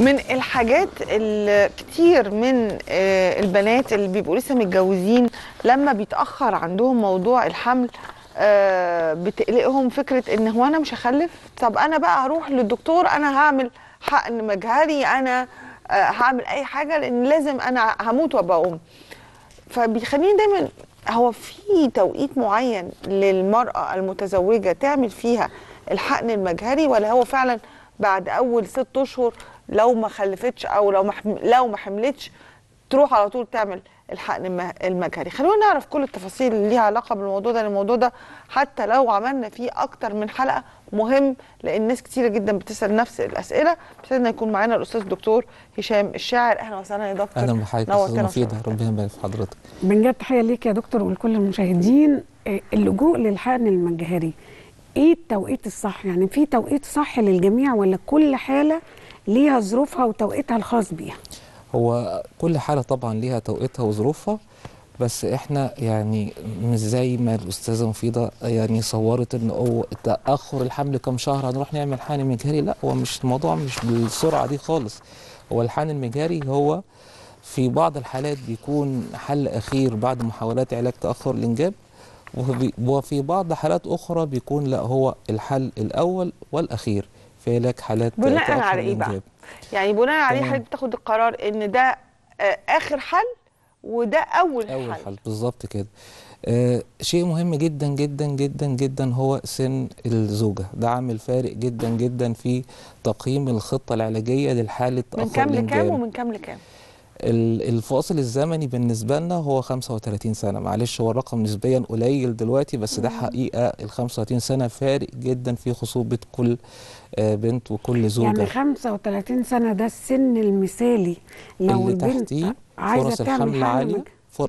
من الحاجات اللي كتير من آه، البنات اللي بيبقوا لسه متجوزين لما بيتاخر عندهم موضوع الحمل آه، بتقلقهم فكره ان هو انا مش هخلف طب انا بقى هروح للدكتور انا هعمل حقن مجهري انا آه، هعمل اي حاجه لان لازم انا هموت وابقى ام فبيخليني دايما هو في توقيت معين للمراه المتزوجه تعمل فيها الحقن المجهري ولا هو فعلا بعد اول ست اشهر لو ما خلفتش او لو ما لو ما حملتش تروح على طول تعمل الحقن المجهري خلونا نعرف كل التفاصيل اللي ليها علاقه بالموضوع ده الموضوع ده حتى لو عملنا فيه اكتر من حلقه مهم لان ناس كتيره جدا بتسال نفس الاسئله بتسالنا يكون معانا الاستاذ الدكتور هشام الشاعر اهلا وسهلا يا دكتور اهلا بحضرتك استاذ مفيده ربنا يبارك في حضرتك بنجد تحيه ليك يا دكتور ولكل المشاهدين إيه، اللجوء للحقن المجهري ايه التوقيت الصح يعني في توقيت صح للجميع ولا كل حاله ليها ظروفها وتوقيتها الخاص بيها هو كل حاله طبعا ليها توقيتها وظروفها بس احنا يعني مش زي ما الاستاذه مفيده يعني صورت ان هو تاخر الحمل كم شهر هنروح نعمل حقن مجهري لا هو مش الموضوع مش بالسرعه دي خالص هو الحقن المجهري هو في بعض الحالات بيكون حل اخير بعد محاولات علاج تاخر الانجاب وفي بعض حالات اخرى بيكون لا هو الحل الاول والاخير في لك حالات بناء على ايه بقى؟ يعني بناء عليه حضرتك بتاخد القرار ان ده آه، اخر حل وده اول حل اول حل, حل بالظبط كده آه شيء مهم جدا جدا جدا جدا هو سن الزوجة ده عامل فارق جدا جدا في تقييم الخطة العلاجية للحالة من كام لكام ومن كام لكام الفاصل الزمني بالنسبه لنا هو 35 سنه معلش هو الرقم نسبيا قليل دلوقتي بس ده حقيقه ال 35 سنه فارق جدا في خصوبه كل آه، بنت وكل زوجه يعني 35 سنه ده السن المثالي لو اللي البنت تحتيه فرص الحمل عاليه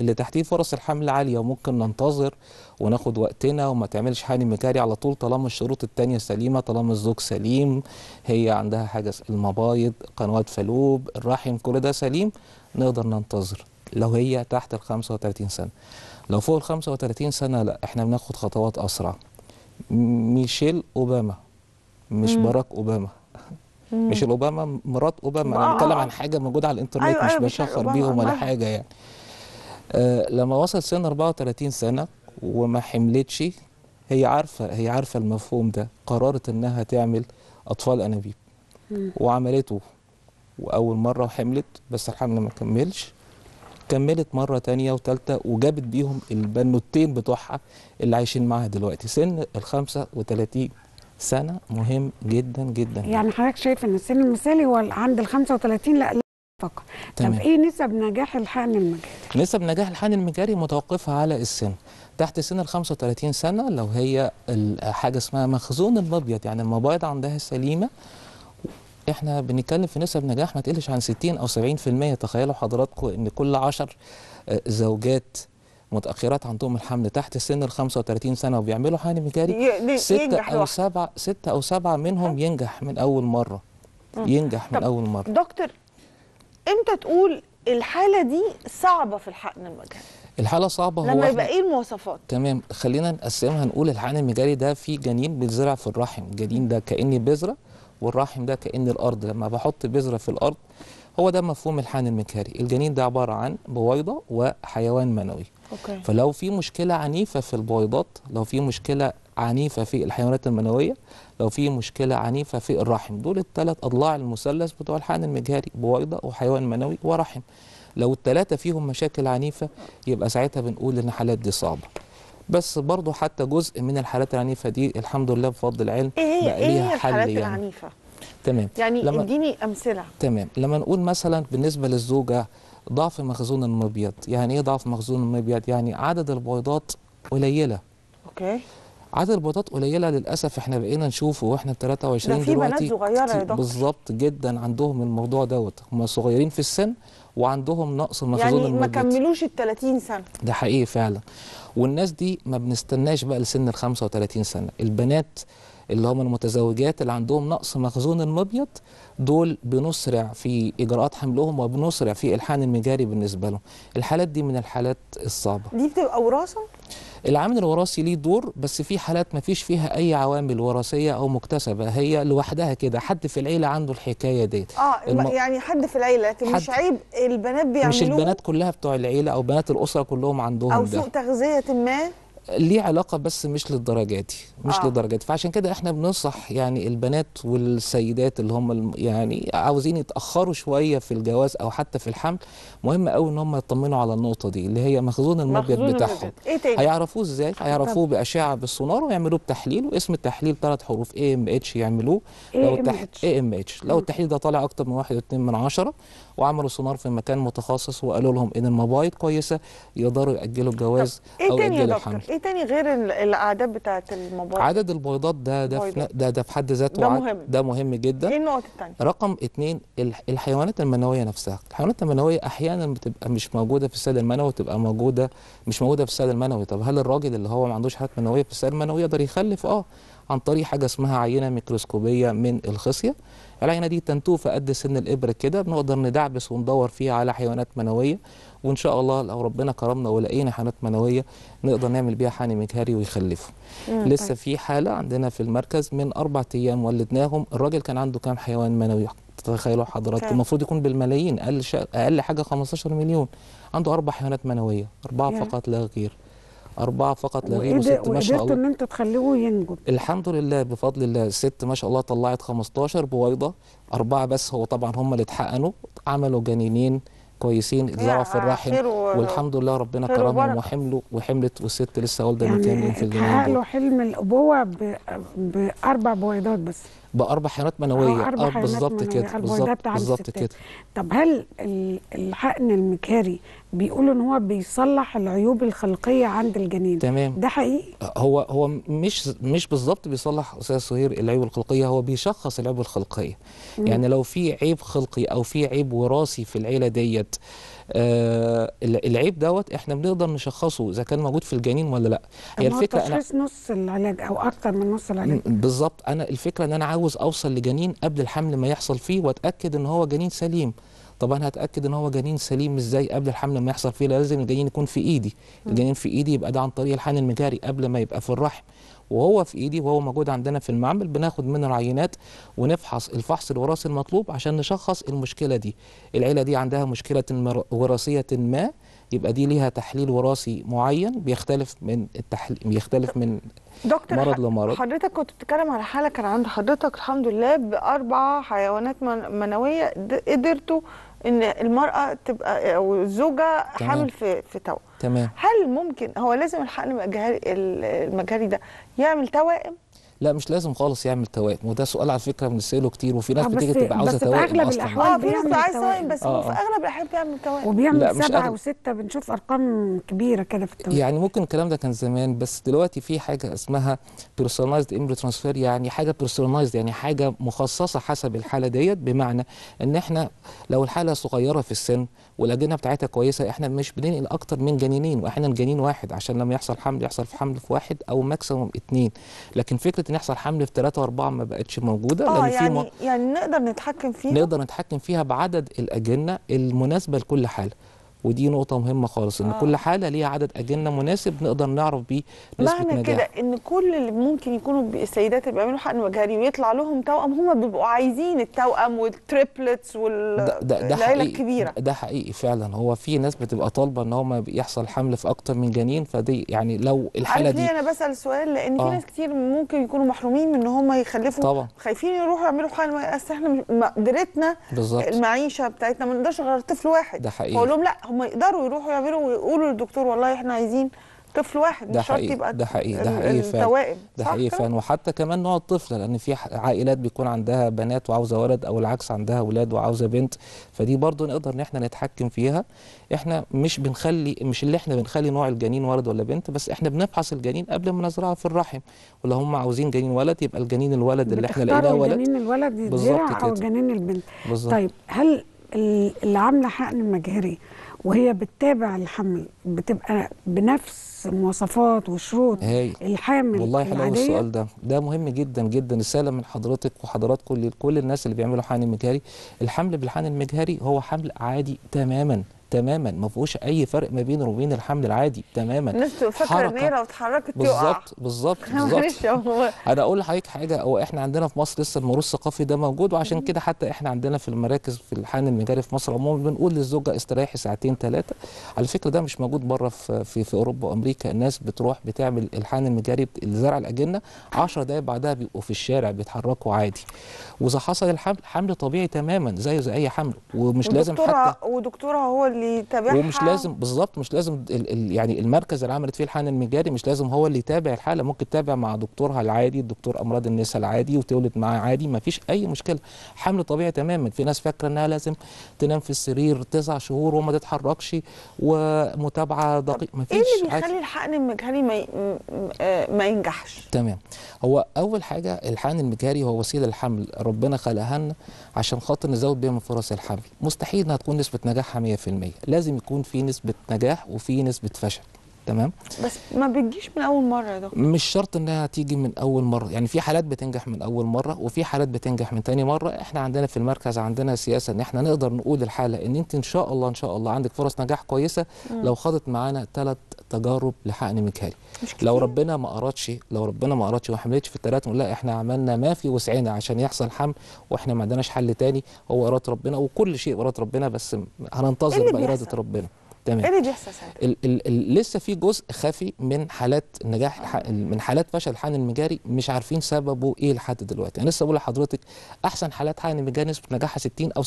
اللي تحتيه فرص الحمل عاليه وممكن ننتظر وناخد وقتنا وما تعملش حقن مكاري على طول طالما الشروط التانية سليمة طالما الزوج سليم هي عندها حاجة المبايض قنوات فلوب الرحم كل ده سليم نقدر ننتظر لو هي تحت ال 35 سنة لو فوق ال 35 سنة لا احنا بناخد خطوات أسرع ميشيل أوباما مش باراك أوباما ميشيل أوباما مرات أوباما أنا بتكلم عن حاجة موجودة على الإنترنت أيوة, أيوة، مش أيوة بشخر بيهم ولا حاجة يعني آه لما وصل سن 34 سنة وما حملتش هي عارفه هي عارفه المفهوم ده قررت انها تعمل اطفال انابيب وعملته واول مره وحملت بس الحمل ما كملش كملت مره تانية وتالتة وجابت بيهم البنوتين بتوعها اللي عايشين معاها دلوقتي سن ال 35 سنه مهم جدا جدا يعني حضرتك شايف ان السن المثالي هو عند ال 35 لا فقط طب ايه نسب نجاح الحقن المجاري؟ نسب نجاح الحقن المجاري متوقفه على السن تحت سن ال 35 سنه لو هي حاجه اسمها مخزون المبيض يعني المبايض عندها سليمه احنا بنتكلم في نسب نجاح ما تقلش عن 60 او 70% تخيلوا حضراتكم ان كل 10 آه، زوجات متاخرات عندهم الحمل تحت سن ال 35 سنه وبيعملوا حقن مجاري ستة او سبعة ستة او سبعة منهم أه. ينجح من اول مره أه. ينجح من اول مره دكتور امتى تقول الحاله دي صعبه في الحقن المجاري الحاله صعبه لما هو لما يبقى ايه المواصفات تمام خلينا نقسمها نقول الحقن المجاري ده في جنين بيتزرع في الرحم الجنين ده كاني بذره والرحم ده كان الارض لما بحط بذره في الارض هو ده مفهوم الحقن المجهري الجنين ده عباره عن بويضه وحيوان منوي أوكي. فلو في مشكله عنيفه في البويضات لو في مشكله عنيفه في الحيوانات المنويه لو في مشكله عنيفه في الرحم دول الثلاث اضلاع المثلث بتوع الحقن المجهري بويضه وحيوان منوي ورحم لو التلاتة فيهم مشاكل عنيفه يبقى ساعتها بنقول ان الحالات دي صعبه بس برضه حتى جزء من الحالات العنيفه دي الحمد لله بفضل العلم إيه بقى إيه ليها إيه حل الحالات يعني. العنيفه تمام يعني لما اديني امثله تمام لما نقول مثلا بالنسبه للزوجه ضعف مخزون المبيض يعني ايه ضعف مخزون المبيض يعني عدد البويضات قليله اوكي عدد البطاطا قليله للاسف احنا بقينا نشوفه واحنا ب 23 في بنات صغيره يا بالظبط جدا عندهم الموضوع دوت هم صغيرين في السن وعندهم نقص المخزون يعني ما كملوش ال 30 سنه ده حقيقي فعلا والناس دي ما بنستناش بقى لسن ال 35 سنه البنات اللي هم المتزوجات اللي عندهم نقص مخزون المبيض دول بنسرع في اجراءات حملهم وبنسرع في الحان المجاري بالنسبه لهم الحالات دي من الحالات الصعبه دي بتبقى وراثه العامل الوراثي ليه دور بس في حالات ما فيش فيها اي عوامل وراثيه او مكتسبه هي لوحدها كده حد في العيله عنده الحكايه ديت اه الم... يعني حد في العيله لكن حد... مش عيب البنات بيعملوه مش البنات كلها بتوع العيله او بنات الاسره كلهم عندهم او سوء تغذيه ما ليه علاقه بس مش للدرجات دي مش آه. للدرجات فعشان كده احنا بننصح يعني البنات والسيدات اللي هم يعني عاوزين يتاخروا شويه في الجواز او حتى في الحمل مهم قوي ان هم يطمنوا على النقطه دي اللي هي مخزون المبيض بتاعهم إيه هيعرفوه ازاي هيعرفوه باشعه بالسونار ويعملوه بتحليل واسم التحليل ثلاث حروف اي ام اتش يعملوه لو اي ام اتش لو التحليل ده طالع اكتر من 1.2 من عشرة وعملوا سونار في مكان متخصص وقالوا لهم ان المبايض كويسه يقدروا ياجلوا الجواز إيه او ياجلوا الحمل إيه ايه تاني غير الاعداد بتاعت المباراه عدد البيضات ده ده في ده, ده في حد ذاته ده مهم ده مهم جدا ايه النقط التانية؟ رقم اثنين الحيوانات المنويه نفسها الحيوانات المنويه احيانا بتبقى مش موجوده في السد المنوي تبقى موجوده مش موجوده في السد المنوي طب هل الراجل اللي هو ما عندوش حاجات منويه في السد المنوي يقدر يخلف اه عن طريق حاجه اسمها عينه ميكروسكوبيه من الخصيه العينه دي في قد سن الابره كده بنقدر ندعبس وندور فيها على حيوانات منويه وان شاء الله لو ربنا كرمنا ولقينا حيوانات منويه نقدر نعمل بيها حاني مجهري ويخلفه طيب. لسه في حاله عندنا في المركز من اربع ايام ولدناهم الراجل كان عنده كام حيوان منوي تتخيلوا حضراتكم طيب. المفروض يكون بالملايين اقل شا... اقل حاجه 15 مليون عنده اربع حيوانات منويه اربعه فقط لا غير أربعة فقط لا غير وست ما شاء الله إن أنت تخليه ينجب الحمد لله بفضل الله الست ما شاء الله طلعت 15 بويضة أربعة بس هو طبعا هم اللي اتحقنوا عملوا جنينين كويسين اتزرعوا في الرحم والحمد لله ربنا كرمهم وحملوا وحملت والست لسه والده من يعني كام يوم في الجنين حققوا حلم الابوه باربع بويضات بس باربع حيوانات منويه اه بالظبط كده بالظبط بالظبط كده طب هل الحقن المكاري بيقولوا ان هو بيصلح العيوب الخلقيه عند الجنين تمام ده حقيقي هو هو مش مش بالظبط بيصلح استاذ صهير العيوب الخلقيه هو بيشخص العيوب الخلقيه مم. يعني لو في عيب خلقي او في عيب وراثي في العيله ديت آه العيب دوت احنا بنقدر نشخصه اذا كان موجود في الجنين ولا لا هي الفكره انا نص العلاج او اكتر من نص العلاج بالظبط انا الفكره ان انا عاوز اوصل لجنين قبل الحمل ما يحصل فيه واتاكد ان هو جنين سليم طب انا هتاكد ان هو جنين سليم ازاي قبل الحمل ما يحصل فيه لازم الجنين يكون في ايدي الجنين في ايدي يبقى ده عن طريق الحان المجاري قبل ما يبقى في الرحم وهو في ايدي وهو موجود عندنا في المعمل بناخد منه العينات ونفحص الفحص الوراثي المطلوب عشان نشخص المشكله دي العيله دي عندها مشكله وراثيه ما يبقى دي ليها تحليل وراثي معين بيختلف من التحليل بيختلف من دكتور مرض لمرض حضرتك كنت بتتكلم على حاله كان عند حضرتك الحمد لله باربع حيوانات منويه قدرتوا ان المراه تبقى او الزوجه حامل في في توأم تمام هل ممكن هو لازم الحقن المجهري المجهري ده يعمل توائم لا مش لازم خالص يعمل توائم وده سؤال على فكره بنساله كتير وفي ناس آه، بتيجي تبقى عاوزه توائم بس في اغلب الاحوال اه في ناس عايزه توائم بس آه. في اغلب الاحيان بيعمل توائم وبيعمل سبعه وسته بنشوف ارقام كبيره كده في التوائم يعني ممكن الكلام ده كان زمان بس دلوقتي في حاجه اسمها بيرسونايزد امبري ترانسفير يعني حاجه بيرسونايزد يعني حاجه مخصصه حسب الحاله ديت بمعنى ان احنا لو الحاله صغيره في السن والاجنه بتاعتها كويسه احنا مش بننقل اكتر من جنينين واحيانا جنين واحد عشان لما يحصل حمل يحصل في حمل في واحد او ماكسيموم اثنين لكن فكره فكره ان يحصل حمل في ثلاثه واربعه ما بقتش موجوده اه يعني م... يعني نقدر نتحكم فيها نقدر نتحكم فيها بعدد الاجنه المناسبه لكل حاله ودي نقطه مهمه خالص ان آه. كل حاله ليها عدد اجنه مناسب نقدر نعرف بيه نسبه معنى كده ان كل اللي ممكن يكونوا السيدات اللي بيعملوا حقن وجهري ويطلع لهم توأم هم بيبقوا عايزين التوأم والتريبلتس والعيله الكبيره ده حقيقي فعلا هو في ناس بتبقى طالبه ان هم يحصل حمل في اكتر من جنين فدي يعني لو الحاله دي انا بسال سؤال لان آه. في ناس كتير ممكن يكونوا محرومين من ان هم يخلفوا طبعا خايفين يروحوا يعملوا حقن اصل احنا مقدرتنا بالظبط المعيشه بتاعتنا ما نقدرش غير طفل واحد ده حقيقي لا هم يقدروا يروحوا يعملوا ويقولوا للدكتور والله احنا عايزين طفل واحد ده مش شرط يبقى ده حقيقي ده حقيقي ده حقيقي فعلا وحتى كمان نوع الطفل لان في عائلات بيكون عندها بنات وعاوزه ولد او العكس عندها ولاد وعاوزه بنت فدي برضه نقدر ان احنا نتحكم فيها احنا مش بنخلي مش اللي احنا بنخلي نوع الجنين ولد ولا بنت بس احنا بنفحص الجنين قبل ما نزرعه في الرحم ولو هم عاوزين جنين ولد يبقى الجنين الولد اللي احنا لقيناه ولد الجنين الولد يتزرع او جنين البنت بالظبط طيب هل اللي عامله حقن مجهري وهي بتتابع الحمل بتبقى بنفس مواصفات وشروط هي. الحامل والله حلو السؤال ده ده مهم جدا جدا رساله من حضرتك وحضراتكم لكل الناس اللي بيعملوا حمل مجهري الحمل بالحمل المجهري هو حمل عادي تماما تماما ما فيهوش اي فرق ما بينه وبين الحمل العادي تماما الناس فاكره ان هي لو اتحركت بالظبط بالظبط بالظبط انا اقول لحضرتك حاجه هو احنا عندنا في مصر لسه الموروث الثقافي ده موجود وعشان كده حتى احنا عندنا في المراكز في الحان المجاري في مصر عموما بنقول للزوجه استريحي ساعتين ثلاثه على فكره ده مش موجود بره في في, في اوروبا وامريكا الناس بتروح بتعمل الحان المجاري لزرع الاجنه 10 دقائق بعدها بيبقوا في الشارع بيتحركوا عادي واذا حصل الحمل حمل طبيعي تماما زيه زي اي حمل ومش لازم حتى ودكتورها هو اللي اللي يتابعها ومش لازم بالظبط مش لازم ال ال يعني المركز اللي عملت فيه الحقن المجاري مش لازم هو اللي يتابع الحاله ممكن تتابع مع دكتورها العادي دكتور امراض النساء العادي وتولد معاه عادي ما فيش اي مشكله حمل طبيعي تماما في ناس فاكره انها لازم تنام في السرير تسع شهور وما تتحركش ومتابعه دقيقه ما فيش ايه اللي بيخلي الحقن المجهري ما آه، ما ينجحش تمام هو اول حاجه الحقن المجهري هو وسيله الحمل ربنا خلقها لنا عشان خاطر نزود بيها من فرص الحمل مستحيل انها تكون نسبه نجاحها 100% لازم يكون في نسبة نجاح وفي نسبة فشل تمام بس ما بتجيش من اول مره يا دكتور مش شرط انها تيجي من اول مره يعني في حالات بتنجح من اول مره وفي حالات بتنجح من تاني مره احنا عندنا في المركز عندنا سياسه ان احنا نقدر نقول الحاله ان انت ان شاء الله ان شاء الله عندك فرص نجاح كويسه مم. لو خدت معانا ثلاث تجارب لحقن ميكالي لو ربنا ما ارادش لو ربنا ما ارادش وما حملتش في الثلاثه لا احنا عملنا ما في وسعنا عشان يحصل حمل واحنا ما عندناش حل تاني هو اراده ربنا وكل شيء اراده ربنا بس هننتظر إيه باراده ربنا تمام ايه اللي بيحصل ساعتها؟ لسه في جزء خفي من حالات نجاح آه. من حالات فشل الحقن المجاري مش عارفين سببه ايه لحد دلوقتي انا لسه بقول لحضرتك احسن حالات حقن المجاري نسبه نجاحها 60 او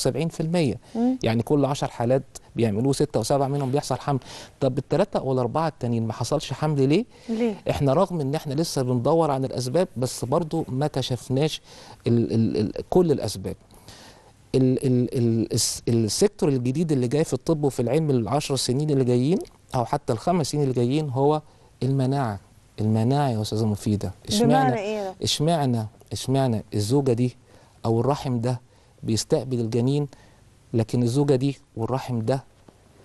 70% مم. يعني كل 10 حالات بيعملوه ستة وسبعة منهم بيحصل حمل طب الثلاثة أو الأربعة التانيين ما حصلش حمل ليه؟ ليه؟ إحنا رغم إن إحنا لسه بندور عن الأسباب بس برضو ما كشفناش ال ال ال كل الأسباب ال ال ال السيكتور الجديد اللي جاي في الطب وفي العلم العشر سنين اللي جايين او حتى الخمس سنين اللي جايين هو المناعه المناعه يا استاذه مفيده اشمعنى إيه؟ اشمعنى اشمعنى الزوجه دي او الرحم ده بيستقبل الجنين لكن الزوجه دي والرحم ده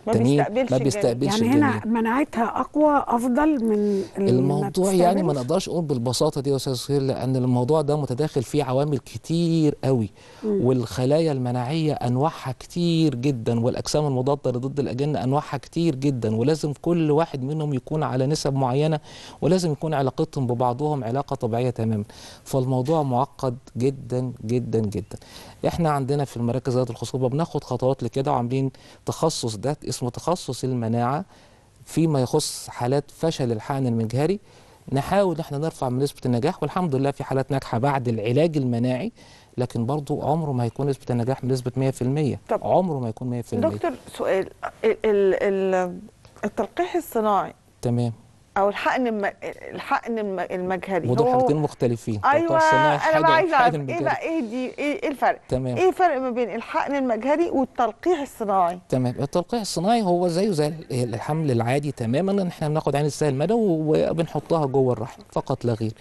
ما بيستقبلش ما بيستقبلش يعني هنا مناعتها اقوى افضل من الموضوع يعني ما نقدرش اقول بالبساطه دي يا استاذ خير لان الموضوع ده متداخل فيه عوامل كتير قوي والخلايا المناعيه انواعها كتير جدا والاجسام المضاده لضد الاجنه انواعها كتير جدا ولازم كل واحد منهم يكون على نسب معينه ولازم يكون علاقتهم ببعضهم علاقه طبيعيه تماما فالموضوع معقد جدا جدا جدا احنا عندنا في المراكز ذات الخصوبه بناخد خطوات لكده وعاملين تخصص ذات اسمه تخصص المناعة فيما يخص حالات فشل الحقن المجهري نحاول احنا نرفع من نسبة النجاح والحمد لله في حالات ناجحة بعد العلاج المناعي لكن برضه عمره ما هيكون نسبة النجاح بنسبة 100% طب عمره ما يكون 100% دكتور سؤال التلقيح الصناعي تمام او الحقن الحقن المجهري حاجتين مختلفين ايوه انا ما عايزه اعرف ايه بقى ايه دي إيه،, ايه الفرق تمام ايه الفرق ما بين الحقن المجهري والتلقيح الصناعي تمام التلقيح الصناعي هو زيه زي الحمل العادي تماما احنا بناخد عين السهل المدى وبنحطها جوه الرحم فقط لا غير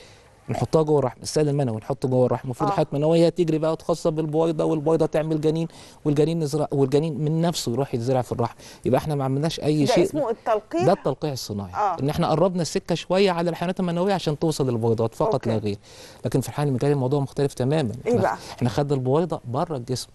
نحطها جوه الرحم السائل المنوي نحطه جوه الرحم وفي آه. حاجات منويه تجري بقى وتخصب بالبويضه والبويضه تعمل جنين والجنين نزرع والجنين من نفسه يروح يتزرع في الرحم يبقى احنا ما عملناش اي ده شيء اسمه التلقيح ده التلقيح الصناعي آه. ان احنا قربنا السكه شويه على الحيوانات المنويه عشان توصل للبويضات فقط لا غير لكن في الحاله المجاريه الموضوع مختلف تماما ايه بقى؟ احنا خدنا البويضه بره الجسم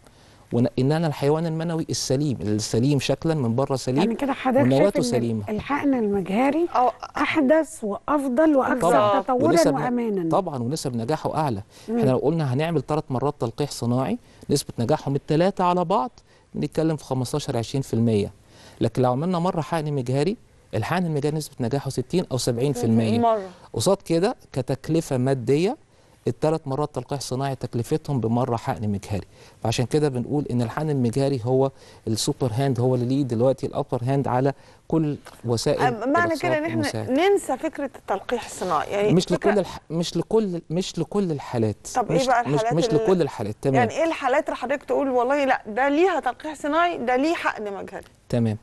ونقلنا الحيوان المنوي السليم السليم شكلا من بره سليم يعني كده حضرتك شايف سليمة. الحقن المجهري احدث وافضل واكثر تطورا وامانا طبعا ونسب نجاحه اعلى مم. احنا لو قلنا هنعمل ثلاث مرات تلقيح صناعي نسبه نجاحهم الثلاثه على بعض بنتكلم في 15 20% لكن لو عملنا مره حقن مجهري الحقن المجهري نسبه نجاحه 60 او 70% قصاد كده كتكلفه ماديه الثلاث مرات تلقيح صناعي تكلفتهم بمره حقن مجهري فعشان كده بنقول ان الحقن المجهري هو السوبر هاند هو اللي ليه دلوقتي الابر هاند على كل وسائل معنى كده ان احنا ننسى فكره التلقيح الصناعي يعني مش لكل الح... مش لكل مش لكل الحالات طب إيه مش... ايه بقى الحالات مش, مش لكل الحالات تمام يعني ايه الحالات اللي حضرتك تقول والله لا ده ليها تلقيح صناعي ده ليه حقن مجهري تمام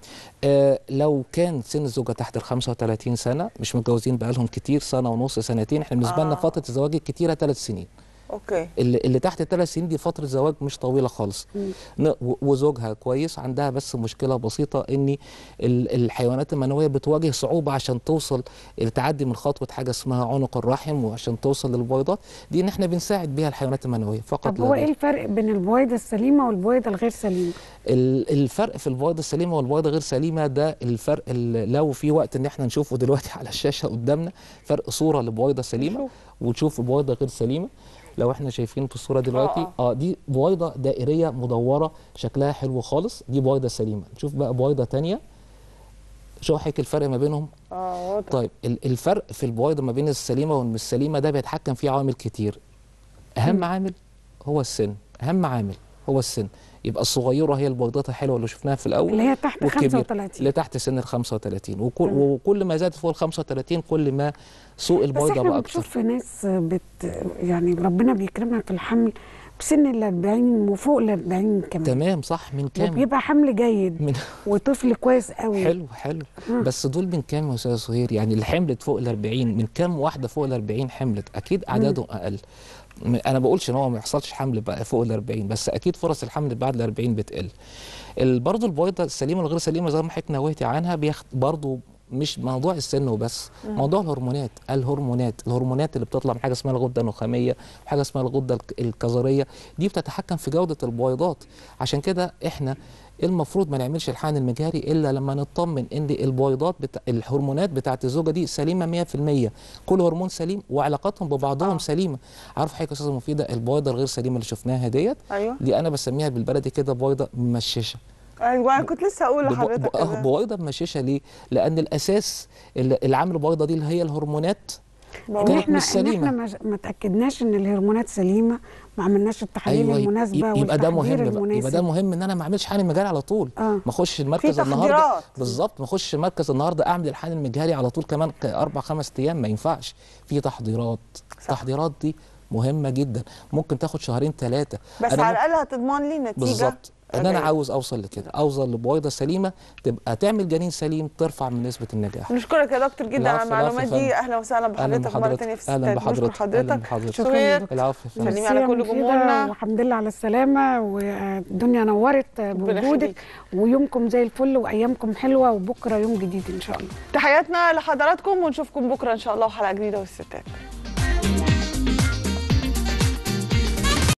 آه لو كان سن الزوجه تحت ال 35 سنه مش متجوزين بقالهم كتير سنه ونص سنتين احنا بالنسبه آه. لنا فتره الزواج الكتيره ثلاث سنين اوكي اللي, اللي تحت الثلاث سنين دي فتره زواج مش طويله خالص وزوجها كويس عندها بس مشكله بسيطه ان الحيوانات المنويه بتواجه صعوبه عشان توصل تعدي من خطوه حاجه اسمها عنق الرحم وعشان توصل للبويضات دي ان احنا بنساعد بيها الحيوانات المنويه فقط طب هو ايه الفرق بين البويضه السليمه والبويضه الغير سليمه الفرق في البويضه السليمه والبويضه غير سليمه ده الفرق لو في وقت ان احنا نشوفه دلوقتي على الشاشه قدامنا فرق صوره لبويضه سليمه وتشوف بويضه غير سليمه لو احنا شايفين في الصوره دلوقتي آه،, اه, آه دي بويضه دائريه مدوره شكلها حلو خالص دي بويضه سليمه نشوف بقى بويضه ثانيه شاحك الفرق ما بينهم اه طيب الفرق في البويضه ما بين السليمه والمش سليمه ده بيتحكم فيه عوامل كتير اهم عامل هو السن اهم عامل هو السن يبقى الصغيره هي البيضات الحلوه اللي شفناها في الاول اللي هي تحت 35 اللي تحت سن ال 35 وكل وكل ما زادت فوق ال 35 كل ما سوق البيضه بقى اكتر بس احنا بنشوف ناس بت يعني ربنا بيكرمها في الحمل بسن ال 40 وفوق ال 40 كمان تمام صح من كام وبيبقى حمل جيد من وطفل كويس قوي حلو حلو م. آه. بس دول من كام يا استاذ صهير يعني اللي حملت فوق ال 40 من كام واحده فوق ال 40 حملت اكيد اعدادهم اقل انا بقولش ان هو ما يحصلش حمل فوق ال 40 بس اكيد فرص الحمل بعد ال 40 بتقل برضه البويضه السليمه والغير سليمه زي ما حضرتك نوهتي عنها بياخد برضه مش موضوع السن وبس مم. موضوع الهرمونات الهرمونات الهرمونات اللي بتطلع من حاجه اسمها الغده النخاميه وحاجه اسمها الغده الكظريه دي بتتحكم في جوده البويضات عشان كده احنا المفروض ما نعملش الحقن المجهري الا لما نطمن ان البويضات بتا... الهرمونات بتاعه الزوجه دي سليمه 100% كل هرمون سليم وعلاقاتهم ببعضهم آه. سليمه عارف حضرتك يا استاذه مفيده البويضه الغير سليمه اللي شفناها ديت أيوة. دي انا بسميها بالبلدي كده بويضه مششه ايوه انا كنت لسه اقول لحضرتك بويضه مششه ليه؟ لان الاساس اللي عامل البويضه دي اللي هي الهرمونات ان احنا مش سليمه إن احنا ما تاكدناش ان الهرمونات سليمه ما عملناش التحاليل أيوة المناسبه يبقى ده مهم بقى. يبقى ده مهم ان انا ما اعملش حقن مجاري على طول آه. ما اخش المركز النهارده بالظبط ما اخش المركز النهارده اعمل الحقن المجهري على طول كمان اربع خمس ايام ما ينفعش في تحضيرات التحضيرات دي مهمه جدا ممكن تاخد شهرين ثلاثه بس على الاقل هتضمن لي نتيجه بالظبط ان انا عاوز اوصل لكده اوصل لبويضه سليمه تبقى تعمل جنين سليم ترفع من نسبه النجاح نشكرك يا دكتور جدا على المعلومات دي اهلا وسهلا بحضرتك مره ثانيه في اهلا بحضرتك اهلا بحضرتك شكرا العفو سلمي على كل جمهورنا والحمد لله على السلامه والدنيا نورت بوجودك ويومكم زي الفل وايامكم حلوه وبكره يوم جديد ان شاء الله تحياتنا لحضراتكم ونشوفكم بكره ان شاء الله وحلقه جديده والستات